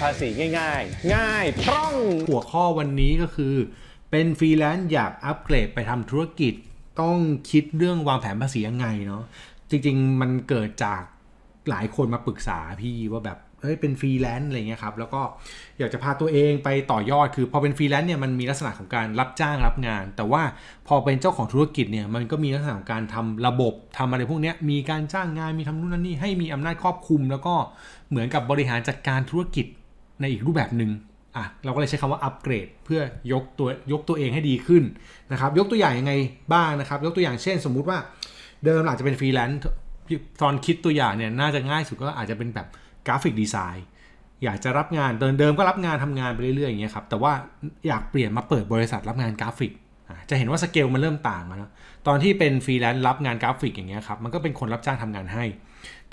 ภาษีง่ายๆ ง่ายพร่องหัวข้อวันนี้ก็คือ เป็นฟรีแลนซ์อยากอัปเกรดไปทำธุรกิจต้องคิดเรื่องวางแผนภาษียังไงเนาะจริง ๆ มันเกิดจากหลายคนมาปรึกษาพี่ว่าแบบเฮ้ยเป็นฟรีแลนซ์อะไรเงี้ยครับแล้วก็อยากจะพาตัวเองไปต่อยอด คือพอเป็นฟรีแลนซ์เนี่ยมันมีลักษณะของการรับจ้างรับงาน แต่ว่าพอเป็นเจ้าของธุรกิจเนี่ยมันก็มีลักษณะของการทำระบบทำอะไรพวกเนี้ยมีการจ้างงานมีทำนู่นนั่นนี่ให้มีอำนาจครอบคุม แล้วก็เหมือนกับบริหารจัดการธุรกิจในอีกรูปแบบหนึง่งอ่ะเราก็เลยใช้คำว่าอัปเกรด เพื่อยกตัวยกตัวเองให้ดีขึ้นนะครับยกตัวอย่างยังไงบ้างนะครับ ยกตัวอย่างเช่นสมมุติว่าเดิมอาจจะเป็นฟรีแลนซ์ตอนคิดตัวอย่างเนี่ยน่าจะง่ายสุดก็อาจจะเป็นแบบกราฟิกดีไซน์อยากจะรับงาน เดิมเดิมก็รับงานทำงานไปเรื่อยๆอย่างเงี้ยครับแต่ว่าอยากเปลี่ยนมาเปิดบริษัทรับงานกราฟิกจะเห็นว่าสเกลมันเริ่มต่างแล้วตอนที่เป็นฟรีแลนซ์รับงานกราฟิกอย่างเงี้ยครับมันก็เป็นคนรับจ้างทำงานให้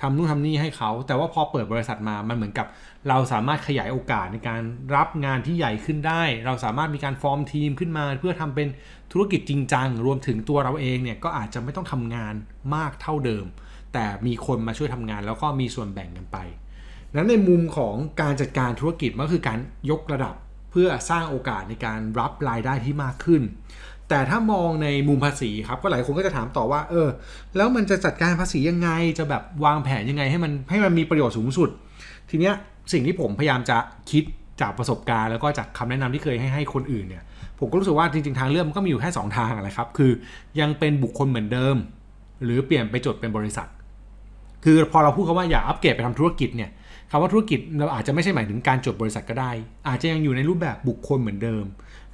ทำนู่นทำนี่ให้เขา แต่ว่าพอเปิดบริษัทมา มันเหมือนกับเราสามารถขยายโอกาสในการรับงานที่ใหญ่ขึ้นได้ เราสามารถมีการฟอร์มทีมขึ้นมา เพื่อทำเป็นธุรกิจจริงจัง รวมถึงตัวเราเองเนี่ย ก็อาจจะไม่ต้องทำงานมากเท่าเดิม แต่มีคนมาช่วยทำงาน แล้วก็มีส่วนแบ่งกันไป นั้นในมุมของการจัดการธุรกิจก็คือการยกระดับ เพื่อสร้างโอกาสในการรับรายได้ที่มากขึ้นแต่ถ้ามองในมุมภาษีครับ ก็หลายคนก็จะถามต่อว่าเออแล้วมันจะจัดการภาษียังไงจะแบบวางแผนยังไงให้มันให้มันมีประโยชน์สูงสุด ทีเนี้ยสิ่งที่ผมพยายามจะคิดจากประสบการณ์แล้วก็จากคำแนะนำที่เคยให้ให้คนอื่นเนี่ยผมก็รู้สึกว่าจริงๆทางเลือกมันก็มีอยู่แค่ 2 ทางอะไรครับ คือยังเป็นบุคคลเหมือนเดิม หรือเปลี่ยนไปจดเป็นบริษัท คือพอเราพูดคำว่าอย่าอัปเกรดไปทำธุรกิจเนี่ยคำว่าธุรกิจเราอาจจะไม่ใช่หมายถึงการจดบริษัทก็ได้ อาจจะยังอยู่ในรูปแบบบุคคลเหมือนเดิม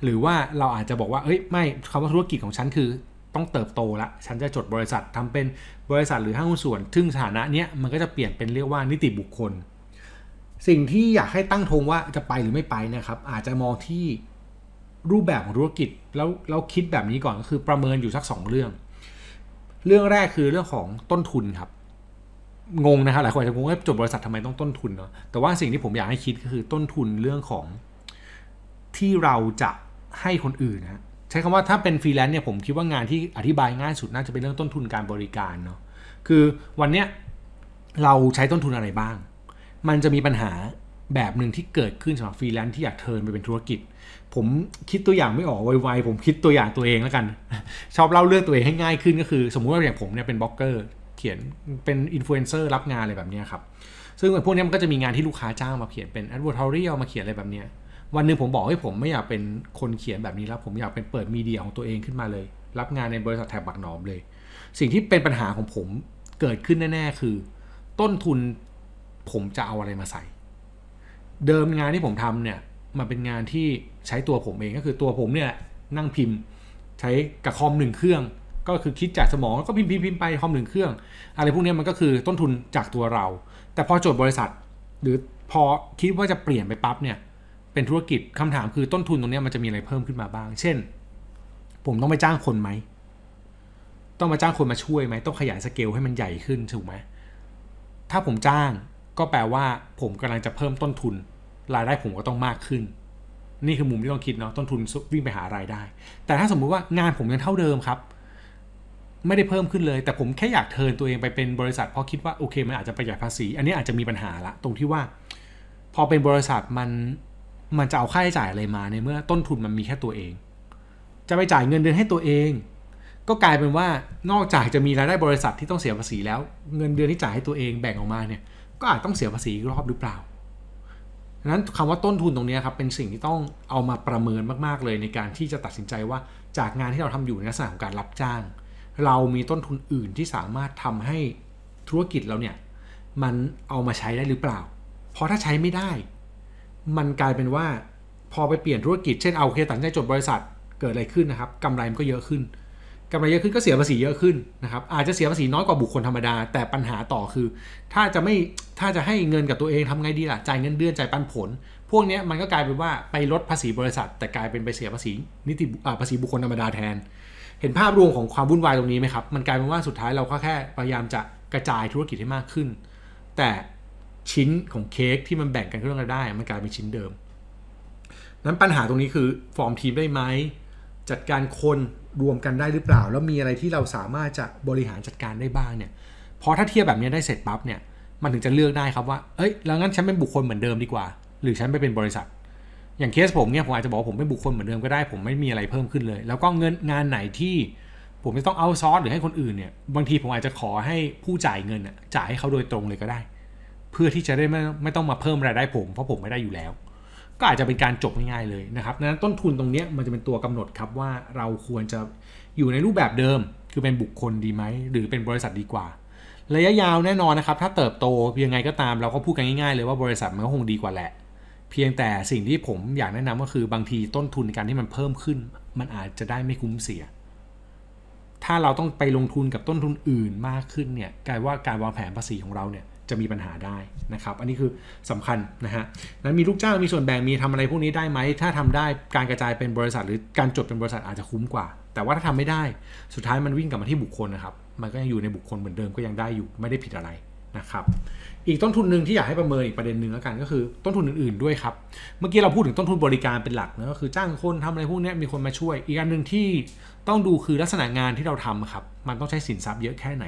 หรือว่าเราอาจจะบอกว่าเอ้ยไม่คำว่าธุรกิจของฉันคือต้องเติบโตละฉันจะจดบริษัททำเป็นบริษัทหรือห้างหุ้นส่วนซึ่งสถานะเนี้ยมันก็จะเปลี่ยนเป็นเรียกว่านิติบุคคล สิ่งที่อยากให้ตั้งทงว่าจะไปหรือไม่ไปนะครับ อาจจะมองที่รูปแบบของธุรกิจแล้วเราคิดแบบนี้ก่อนก็คือประเมินอยู่สัก 2 เรื่อง เรื่องแรกคือเรื่องของต้นทุนครับงงนะครับหลายคนอาจจะงงว่าจดบริษัททำไมต้องต้นทุนเนาะแต่ว่าสิ่งที่ผมอยากให้คิดก็คือต้นทุนเรื่องของที่เราจะให้คนอื่นนะใช้คำว่าถ้าเป็นฟรีแลนซ์เนี่ย ผมคิดว่างานที่อธิบายง่ายสุด น่าจะเป็นเรื่องต้นทุนการบริการเนาะคือวันเนี้ยเราใช้ต้นทุนอะไรบ้าง มันจะมีปัญหาแบบหนึ่งที่เกิดขึ้นสำหรับฟรีแลนซ์ที่อยากเทิร์นไปเป็นธุรกิจ ผมคิดตัวอย่างไม่ออกไวๆผมคิดตัวอย่างตัวเองแล้วกัน ชอบเล่าเรื่องตัวเองให้ง่ายขึ้นก็คือสมมุติว่าอย่างผมเนี่ยเป็นบล็อกเกอร์ เขียนเป็นอินฟลูเอนเซอร์รับงานอะไรแบบนี้ครับซึ่งพวกนี้มันก็จะมีงานที่ลูกค้าจ้างมาเขียนเป็นแอดเวอร์ทอรี่เอามาเขียนอะไรแบบนี้วันหนึ่งผมบอกให้ผมไม่อยากเป็นคนเขียนแบบนี้แล้ว ผมอยากเป็นเปิดมีเดียของตัวเองขึ้นมาเลย รับงานในบริษัทแถบบักหนอมเลย สิ่งที่เป็นปัญหาของผมเกิดขึ้นแน่ ๆ คือ ต้นทุนผมจะเอาอะไรมาใส่ เดิมงานที่ผมทำเนี่ยมันเป็นงานที่ใช้ตัวผมเอง ก็คือตัวผมเนี่ยนั่งพิมพ์ใช้กระคอมหนึ่งเครื่อง ก็คือคิดจากสมองแล้วก็พิมพ์พิมพ์ไปคอมหนึ่งเครื่อง อะไรพวกนี้มันก็คือต้นทุนจากตัวเรา แต่พอโจทย์บริษัท หรือพอคิดว่าจะเปลี่ยนไปปั๊บเนี่ยเป็นธุรกิจคำถามคือต้นทุนตรงนี้มันจะมีอะไรเพิ่มขึ้นมาบ้าง เช่น ผมต้องไปจ้างคนไหม ต้องมาจ้างคนมาช่วยไหมต้องขยายสเกลให้มันใหญ่ขึ้นถูกไหม ถ้าผมจ้าง ก็แปลว่า ผมกำลังจะเพิ่มต้นทุน รายได้ผมก็ต้องมากขึ้น นี่คือมุมที่ต้องคิดเนาะ ต้นทุนวิ่งไปหารายได้ แต่ถ้าสมมุติว่างานผมยังเท่าเดิมครับ ไม่ได้เพิ่มขึ้นเลย แต่ผมแค่อยากเทินตัวเองไปเป็นบริษัทเพราะคิดว่าโอเคมันอาจจะประหยัดภาษี อันนี้อาจจะมีปัญหาละตรงที่ว่า พอเป็นบริษัทมันมันจะเอาค่าใช้จ่ายอะไรมาในเมื่อต้นทุนมันมีแค่ตัวเอง จะไปจ่ายเงินเดือนให้ตัวเอง ก็กลายเป็นว่านอกจากจะมีรายได้บริษัทที่ต้องเสียภาษีแล้ว เงินเดือนที่จ่ายให้ตัวเองแบ่งออกมาเนี่ยก็อาจต้องเสียภาษีรอบหรือเปล่าดังนั้นคำว่าต้นทุนตรงนี้ครับเป็นสิ่งที่ต้องเอามาประเมินมาก ๆเลย ในการที่จะตัดสินใจว่าจากงานที่เราทำอยู่ในลักษณะของการรับจ้างเรามีต้นทุนอื่นที่สามารถทำให้ธุรกิจเราเนี่ย มันเอามาใช้ได้หรือเปล่า เพราะถ้าใช้ไม่ได้มันกลายเป็นว่าพอไปเปลี่ยนธุรกิจเช่นเอาเคตัดใจจดบริษัทเกิดอะไรขึ้นนะครับกำไรมันก็เยอะขึ้นกำไรเยอะขึ้นก็เสียภาษีเยอะขึ้นนะครับ อาจจะเสียภาษีน้อยกว่าบุคคลธรรมดา แต่ปัญหาต่อคือ ถ้าจะไม่ถ้าจะให้เงินกับตัวเองทำไงดีล่ะจ่ายเงินเดือนจ่ายปันผล พวกนี้มันก็กลายเป็นว่าไปลดภาษีบริษัท แต่กลายเป็นไปเสียภาษีนิติภาษีบุคคลธรรมดาแทน เห็นภาพรวมของความวุ่นวายตรงนี้ไหมครับมันกลายเป็นว่าสุดท้ายเราแค่พยายามจะกระจายธุรกิจให้มากขึ้น แต่ชิ้นของเค้กที่มันแบ่งกันเรื่องกันได้ มันกลายเป็นชิ้นเดิม นั้นปัญหาตรงนี้คือฟอร์มทีมได้ไหมจัดการคนรวมกันได้หรือเปล่า แล้วมีอะไรที่เราสามารถจะบริหารจัดการได้บ้างเนี่ยพอถ้าเทียบแบบนี้ได้เสร็จปั๊บเนี่ยมันถึงจะเลือกได้ครับว่าเอ้ยแล้วงั้นฉันเป็นบุคคลเหมือนเดิมดีกว่า หรือฉันไปเป็นบริษัท อย่างเคสผมเนี่ยผมอาจจะบอกผมเป็นบุคคลเหมือนเดิมก็ได้ ผมไม่มีอะไรเพิ่มขึ้นเลยแล้วก็เงินงานไหนที่ผมจะต้องเอาซอสหรือให้คนอื่นเนี่ยบางทีผมอาจจะขอให้ผู้จ่ายเงินจ่ายให้เขาโดยตรงเลยก็ได้เพื่อที่จะได้ไม่ไม่ต้องมาเพิ่มรายได้ผม เพราะผมไม่ได้อยู่แล้ว ก็อาจจะเป็นการจบง่าย ๆเลยนะครับนั้นต้นทุนตรงนี้มันจะเป็นตัวกำหนดครับว่าเราควรจะอยู่ในรูปแบบเดิมคือเป็นบุคคลดีไหมหรือเป็นบริษัทดีกว่า ระยะยาวแน่นอนนะครับ ถ้าเติบโตยังไงก็ตามเราก็พูดกันง่ายๆเลยว่าบริษัทมันก็คงดีกว่าแหละ เพียงแต่สิ่งที่ผมอยากแนะนำก็คือบางทีต้นทุนในการที่มันเพิ่มขึ้น มันอาจจะได้ไม่คุ้มเสีย ถ้าเราต้องไปลงทุนกับต้นทุนอื่นมากขึ้นเนี่ยกลายว่าการวางแผนภาษีของเราเนี่ยจะมีปัญหาได้นะครับอันนี้คือสำคัญนะฮะนั้นมีลูกจ้างมีส่วนแบ่งมีทำอะไรพวกนี้ได้ไหมถ้าทำได้การกระจายเป็นบริษัทหรือการจดเป็นบริษัทอาจจะคุ้มกว่า แต่ว่าถ้าทำไม่ได้ สุดท้ายมันวิ่งกลับมาที่บุคคลนะครับมันก็ยังอยู่ในบุคคลเหมือนเดิมก็ยังได้อยู่ไม่ได้ผิดอะไรนะครับอีกต้นทุนหนึ่งที่อยากให้ประเมินอีกประเด็นหนึ่งแล้วกัน ก็คือต้นทุนอื่น ๆด้วยครับเมื่อกี้เราพูดถึงต้นทุนบริการเป็นหลักนะก็คือจ้างคนทำอะไรพวกนี้มีคนมาช่วยอีกอันหนึ่งที่ต้องดูคือลักษณะงานที่เราทำครับมันต้องใช้สินทรัพย์เยอะแค่ไหน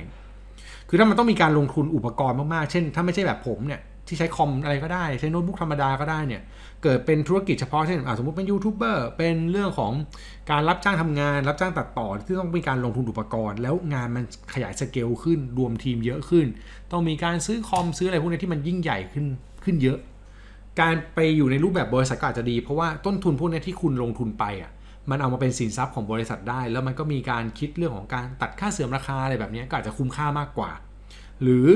คือถ้ามันต้องมีการลงทุนอุปกรณ์มากๆ เช่น ถ้าไม่ใช่แบบผมเนี่ย ที่ใช้คอมอะไรก็ได้ ใช้โน้ตบุ๊กธรรมดาก็ได้เนี่ย เกิดเป็นธุรกิจเฉพาะเช่น สมมติเป็นยูทูบเบอร์เป็นเรื่องของการรับจ้างทำงานรับจ้างตัดต่อที่ต้องมีการลงทุนอุปกรณ์แล้วงานมันขยายสเกลขึ้นรวมทีมเยอะขึ้น ต้องมีการซื้อคอมซื้ออะไรพวกนี้ที่มันยิ่งใหญ่ขึ้นขึ้นเยอะ การไปอยู่ในรูปแบบบริษัทก็อาจจะดีเพราะว่าต้นทุนพวกนี้ที่คุณลงทุนไปอ่ะมันเอามาเป็นสินทรัพย์ของบริษัทได้ แล้วมันก็มีการคิดเรื่องของการตัดค่าเสื่อมราคาอะไรแบบนี้ก็อาจจะคุ้มค่ามากกว่า หรือ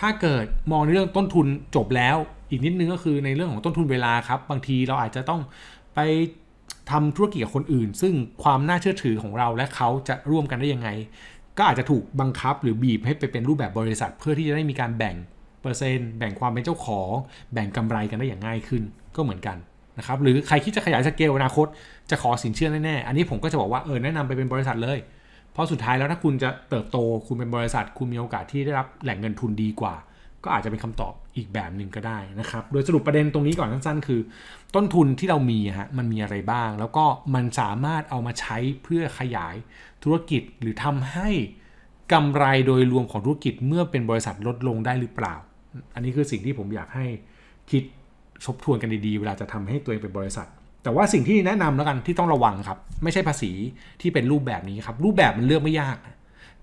ถ้าเกิดมองในเรื่องต้นทุนจบแล้ว อีกนิดนึงก็คือในเรื่องของต้นทุนเวลาครับบางทีเราอาจจะต้องไปทำธุรกิจกับคนอื่น ซึ่งความน่าเชื่อถือของเราและเขาจะร่วมกันได้ยังไง ก็อาจจะถูกบังคับหรือบีบให้ไปเป็นรูปแบบบริษัท เพื่อที่จะได้มีการแบ่งเปอร์เซ็นต์แบ่งความเป็นเจ้าของแบ่งกำไรกันได้อย่างง่ายขึ้น ก็เหมือนกันนะครับหรือใครคิดจะขยายสเกลอนาคตจะขอสินเชื่อแน่ ๆ อันนี้ผมก็จะบอกว่าเออแนะนำไปเป็นบริษัทเลย เพราะสุดท้ายแล้วถ้าคุณจะเติบโตคุณเป็นบริษัท คุณมีโอกาสที่ได้รับแหล่งเงินทุนดีกว่า ก็อาจจะเป็นคำตอบอีกแบบหนึ่งก็ได้นะครับโดยสรุปประเด็นตรงนี้ก่อนสั้น ๆ คือ ต้นทุนที่เรา มีฮะมันมีอะไรบ้าง แล้วก็มันสามารถเอามาใช้เพื่อขยายธุรกิจหรือทำให้กำไรโดยรวมของธุรกิจเมื่อเป็นบริษัทลดลงได้หรือเปล่า อันนี้คือสิ่งที่ผมอยากให้คิดทบทวนกันดีๆเวลาจะทำให้ตัวเองเป็นบริษัท แต่ว่าสิ่งที่แนะนำแล้วกันที่ต้องระวังครับ ไม่ใช่ภาษีที่เป็นรูปแบบนี้ครับ รูปแบบมันเลือกไม่ยาก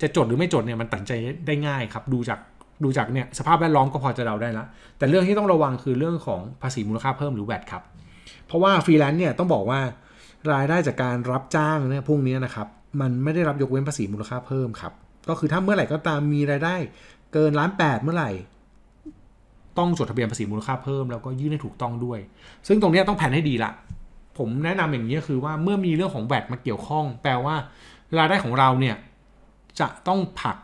จะจดหรือไม่จดเนี่ยมันตัดใจได้ง่ายครับ ดูจากดูจากเนี่ยสภาพแวดล้อมก็พอจะเดาได้ละแต่เรื่องที่ต้องระวังคือเรื่องของภาษีมูลค่าเพิ่มหรือแวดครับ เพราะว่าฟรีแลนซ์เนี่ยต้องบอกว่ารายได้จากการรับจ้างเนี่ยพวกนี้นะครับ มันไม่ได้รับยกเว้นภาษีมูลค่าเพิ่มครับ ก็คือถ้าเมื่อไหร่ก็ตามมีรายได้เกินล้านแปดเมื่อไหร่ต้องจดทะเบียนภาษีมูลค่าเพิ่มแล้วก็ยื่นให้ถูกต้องด้วย ซึ่งตรงนี้ต้องแผนให้ดีละ ผมแนะนำอย่างนี้คือว่าเมื่อมีเรื่องของแวดมาเกี่ยวข้องแปลว่ารายได้ของเราเนี่ยจะต้องผัก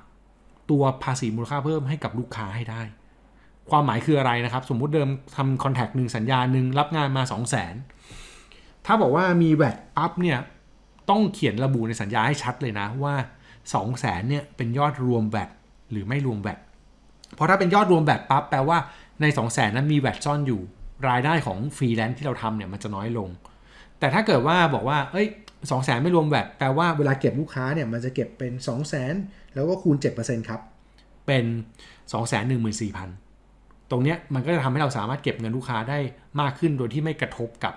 ตัวภาษีมูลค่าเพิ่มให้กับลูกค้าให้ได้ ความหมายคืออะไรนะครับสมมุติเดิมทำคอนแทคหนึ่งสัญญาหนึ่งรับงานมา 2 0 0 0 0นถ้าบอกว่ามีแวดปั๊บเนี่ยต้องเขียนระบุในสัญญาให้ชัดเลยนะว่า 2 0 0 0 0นเนี่ยเป็นยอดรวมแวดหรือไม่รวมแวดเพราะถ้าเป็นยอดรวมแบตปั๊บแปลว่าใน 2 0 0แสนนั้นมีแบตซ่อนอยู่ รายได้ของฟรีแลนซ์ที่เราทำเนี่ยมันจะน้อยลง แต่ถ้าเกิดว่าบอกว่าเอ้ยสองแสนไม่รวมแบตแปลว่าเวลาเก็บลูกค้าเนี่ยมันจะเก็บเป็น 2 0 0แสนแล้วก็คูณ7%ครับ เป็น 2 1 4 0 0 0 ตรงเนี้ยมันก็จะทำให้เราสามารถเก็บเงินลูกค้าได้มากขึ้นโดยที่ไม่กระทบกับ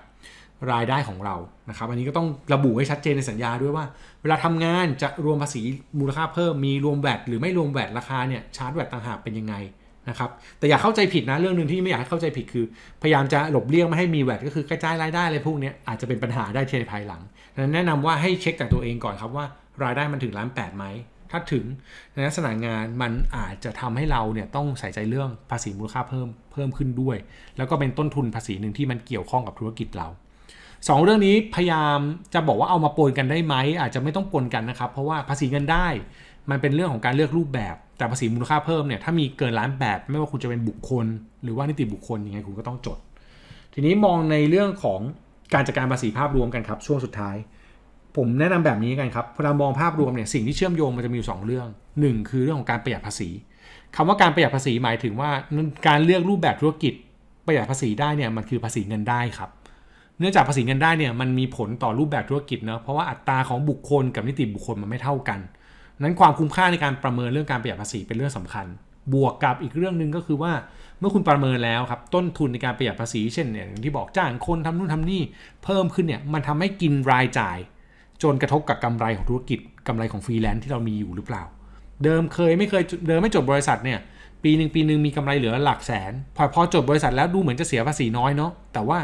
รายได้ของเรา นะครับ อันนี้ก็ต้องระบุให้ชัดเจนในสัญญาด้วยว่า เวลาทำงานจะรวมภาษีมูลค่าเพิ่ม มีรวมแวดหรือไม่รวมแวดราคาเนี่ย ชาร์จแวดต่างหากเป็นยังไง นะครับ แต่อย่าเข้าใจผิดนะ เรื่องหนึ่งที่ไม่อยากให้เข้าใจผิด คือ พยายามจะหลบเลี่ยงไม่ให้มีแวดก็คือกระจายรายได้อะไรพวกนี้อาจจะเป็นปัญหาได้ในภายหลังดังนั้นแนะนำว่าให้เช็คจากตัวเองก่อนครับว่า รายได้มันถึงล้านแปดไหม ถ้าถึงในลักษณะงานมันอาจจะทำให้เราเนี่ยต้องใส่ใจเรื่องภาษีมูลค่าเพิ่มเพิ่มขึ้นด้วย แล้วก็เป็นต้นทุนภาษีหนึ่งที่มันเกี่ยวข้องกับธุรกิจเราสองเรื่องนี้พยายามจะบอกว่าเอามาปนกันได้ไหมอาจจะไม่ต้องปนกันนะครับเพราะว่าภาษีเงินได้ มันเป็นเรื่องของการเลือกรูปแบบแต่ภาษีมูลค่าเพิ่มเนี่ยถ้ามีเกินล้านแบบไม่ว่าคุณจะเป็นบุคคล หรือว่านิติบุคคลยังไงคุณก็ต้องจด ทีนี้มองในเรื่องของการจัดการภาษีภาพรวมกันครับช่วงสุดท้าย ผมแนะนำแบบนี้กันครับเรามองภาพรวมเนี่ยสิ่งที่เชื่อมโยงมันจะมีอยู่2เรื่อง 1 คือเรื่องของการประหยัดภาษี คำว่าการประหยัดภาษีหมายถึงว่าการเลือกรูปแบบธุรกิจ ประหยัดภาษีได้เนี่ยมันคือภาษีเงินได้ครับเนื่องจากภาษีเงินได้เนี่ยมันมีผลต่อรูปแบบธุรกิจเนาะเพราะว่าอัตราของบุคคลกับนิติบุคคลมันไม่เท่ากัน นั้นความคุ้มค่าในการประเมินเรื่องการประหยัดภาษีเป็นเรื่องสำคัญ บวกกับอีกเรื่องหนึ่งก็คือว่าเมื่อคุณประเมินแล้วครับต้นทุนในการประหยัดภาษีเช่นเนี่ยอย่างที่บอกจ้างคนทำนู่นทำนี่เพิ่มขึ้นเนี่ยมันทำให้กินรายจ่าย จนกระทบกับกำไรของธุรกิจกำไรของฟรีแลนซ์ที่เรามีอยู่หรือเปล่า เดิมเคยไม่เคยเดิมไม่จบบริษัทเนี่ยปีหนึ่งปีหนึ่งมีกำไรเหลือหลักแสน พอพอจบบริษัทแล้วดูเหมือนจะเสียภาษีน้อยเนาะแต่ว่า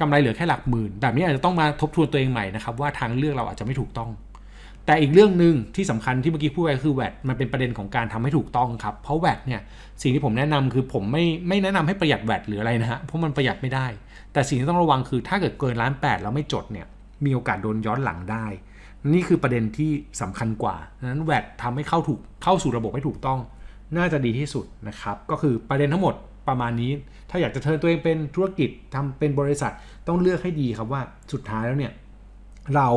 กำไรเหลือแค่หลักหมื่นแบบนี้อาจจะต้องมาทบทวนตัวเองใหม่นะครับว่าทางเลือกเราอาจจะไม่ถูกต้อง แต่อีกเรื่องหนึ่งที่สำคัญที่เมื่อกี้พูดไปคือแวดมันเป็นประเด็นของการทำให้ถูกต้องครับ เพราะแวดเนี่ยสิ่งที่ผมแนะนำคือผมไม่ไม่แนะนำให้ประหยัดแวดหรืออะไรนะฮะ เพราะมันประหยัดไม่ได้ แต่สิ่งที่ต้องระวังคือถ้าเกิดเกินล้านแปดแล้วไม่จดเนี่ยมีโอกาสโดนย้อนหลังได้ นี่คือประเด็นที่สำคัญกว่านั้นแวดทำให้เข้าถูกเข้าสู่ระบบให้ถูกต้อง น่าจะดีที่สุดนะครับก็คือประเด็นทั้งหมดประมาณนี้ถ้าอยากจะเทินตัวเองเป็นธุรกิจ ทำเป็นบริษัทต้องเลือกให้ดีครับว่าสุดท้ายแล้วเนี่ย เรา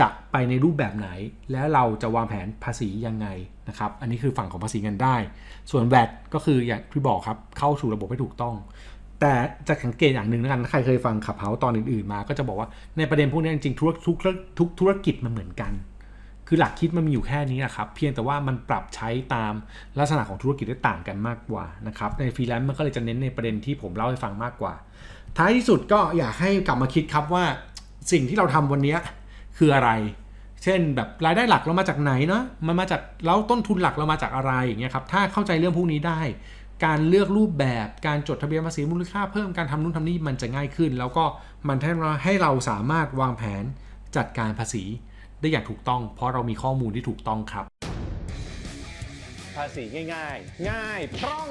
จะไปในรูปแบบไหน และเราจะวางแผนภาษียังไงนะครับ อันนี้คือฝั่งของภาษีเงินได้ ส่วนแวดก็คืออย่างที่บอกครับเข้าสู่ระบบให้ถูกต้อง แต่จะสังเกตอย่างหนึ่งนะกัน ใครเคยฟังขับเฮาตอนอื่นๆมา ก็จะบอกว่าในประเด็นพวกนี้จริงๆทุกธุรกิจมันเหมือนกันคือหลักคิดมันมีอยู่แค่นี้นะครับเพียงแต่ว่ามันปรับใช้ตามลักษณะของธุรกิจได้ต่างกันมากกว่านะครับในฟรีแลนซ์มันก็เลยจะเน้นในประเด็นที่ผมเล่าให้ฟังมากกว่า ท้ายที่สุดก็อยากให้กลับมาคิดครับว่าสิ่งที่เราทำวันนี้คืออะไร เช่นแบบรายได้หลักเรามาจากไหนเนาะมันมาจากแล้วต้นทุนหลักเรามาจากอะไรอย่างเงี้ยครับถ้าเข้าใจเรื่องพวกนี้ได้ การเลือกรูปแบบการจดทะเบียนภาษีมูลค่าเพิ่มการทำนู่นทำนี่มันจะง่ายขึ้น แล้วก็มันทำให้เราสามารถวางแผนจัดการภาษีได้อย่างถูกต้อง เพราะเรามีข้อมูลที่ถูกต้องครับ ภาษีง่าย ๆ ง่ายพร่อง